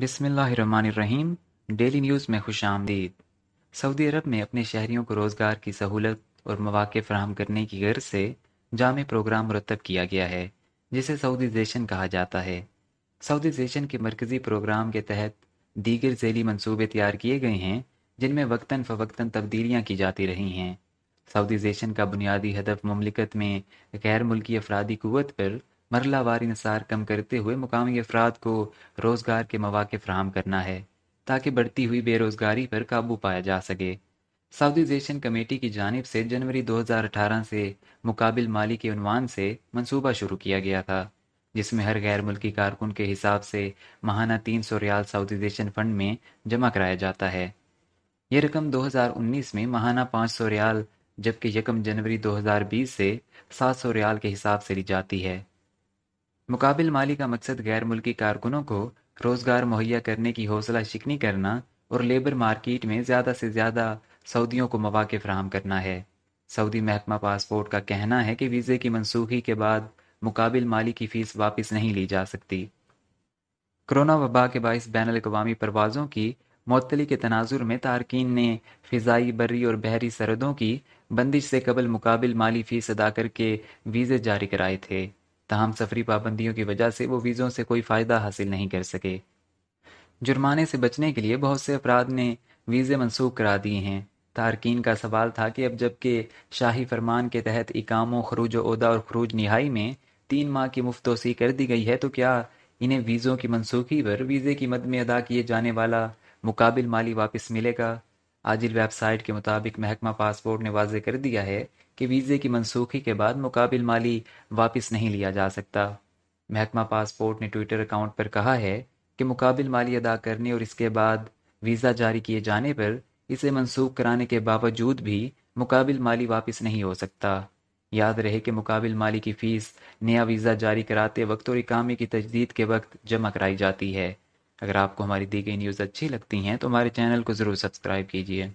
बिसमीम daily news में खुश आमदीद सऊदी अरब में अपने शहरियों को रोज़गार की सहूलत और मौाक़े फ्राहम करने की गर्ज से जाम प्रोग्राम मुरतब किया गया है जिसे सऊदीजेशन कहा जाता है सऊदीजेशन के मरकज़ी प्रोग्राम के तहत दीगर जैली मनसूबे तैयार किए गए हैं जिनमें वक्ता फ़वक्ता तब्दीलियाँ की जाती रही हैं सऊदीजेशन का बुनियादी हदफ ममलिकत में गैर मुल्की अफरादी क़वत पर वारी इंसार कम करते हुए मुकामी अफराद को रोज़गार के मौाक़ फ्राहम करना है ताकि बढ़ती हुई बेरोज़गारी पर काबू पाया जा सके सऊदीजेशन कमेटी की जानब से जनवरी 2018 से मुकाबिल माली के उनवान से मनसूबा शुरू किया गया था जिसमें हर गैर मुल्की कारकुन के हिसाब से माहाना तीन सौ रियाल सऊदीजेशन फंड में जमा कराया जाता है ये रकम 2019 में माहाना पाँच सौ रियाल जबकि यकम जनवरी 2020 से सात सौ रियाल के हिसाब से ली जाती है मुकाबिल माली का मकसद गैर मुल्की कारकुनों को रोजगार मुहैया करने की हौसला शिकनी करना और लेबर मार्केट में ज़्यादा से ज़्यादा सऊदियों को मौाक़ फ्राहम करना है सऊदी महकमा पासपोर्ट का कहना है कि वीज़े की मनसूखी के बाद मुकाबिल माली की फ़ीस वापस नहीं ली जा सकती कोरोना वबा के बायस बैन अवी परवाज़ों की मअतली के तनाजुर में तारकिन ने फ़िज़ाई बरी और बहरी सरहदों की बंदिश से कबल मुकाबिल माली फ़ीस अदा करके वीज़े जारी कराए थे तहम सफरी पाबंदियों की वजह से वो वीज़ों से कोई फ़ायदा हासिल नहीं कर सके जुर्माने से बचने के लिए बहुत से अफराद ने वीज़े मनसूख करा दिए हैं तारकिन का सवाल था कि अब जबकि शाही फरमान के तहत इकामों खरूज उदा और खरूज नहाई में तीन माह की मुफ्त तोसी कर दी गई है तो क्या इन्हें वीज़ों की मनसूखी पर वीज़े की मद में अदा किए जाने वाला मुकाबिल माली वापस मिलेगा आजिल वेबसाइट के मुताबिक महकमा पासपोर्ट ने वाजे कर दिया है कि वीज़े की मनसूखी के बाद मुकाबिल माली वापस नहीं लिया जा सकता महकमा पासपोर्ट ने ट्विटर अकाउंट पर कहा है कि मुकाबिल माली अदा करने और इसके बाद वीज़ा जारी किए जाने पर इसे मनसूख कराने के बावजूद भी मुकाबिल माली वापस नहीं हो सकता याद रहे कि मुकाबिल माली की फ़ीस नया वीज़ा जारी कराते वक्त और इकामे की तजदीद के वक्त जमा कराई जाती है अगर आपको हमारी दी गई न्यूज़ अच्छी लगती हैं तो हमारे चैनल को ज़रूर सब्सक्राइब कीजिए